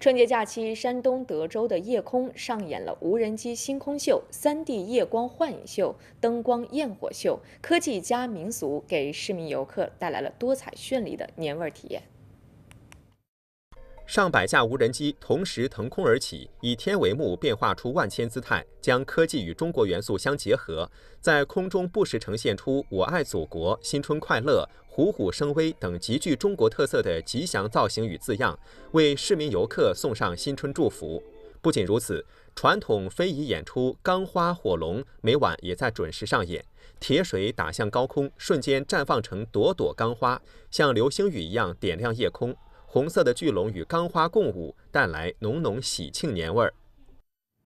春节假期，山东德州的夜空上演了无人机星空秀、三 D 夜光幻影秀、灯光焰火秀，科技加民俗，给市民游客带来了多彩绚丽的年味儿体验。上百架无人机同时腾空而起，以天为幕，变化出万千姿态，将科技与中国元素相结合，在空中不时呈现出“我爱祖国”“新春快乐”“虎虎生威”等极具中国特色的吉祥造型与字样，为市民游客送上新春祝福。不仅如此，传统非遗演出钢花火龙每晚也在准时上演，铁水打向高空，瞬间绽放成朵朵钢花，像流星雨一样点亮夜空。红色的巨龙与钢花共舞，带来浓浓喜庆年味儿。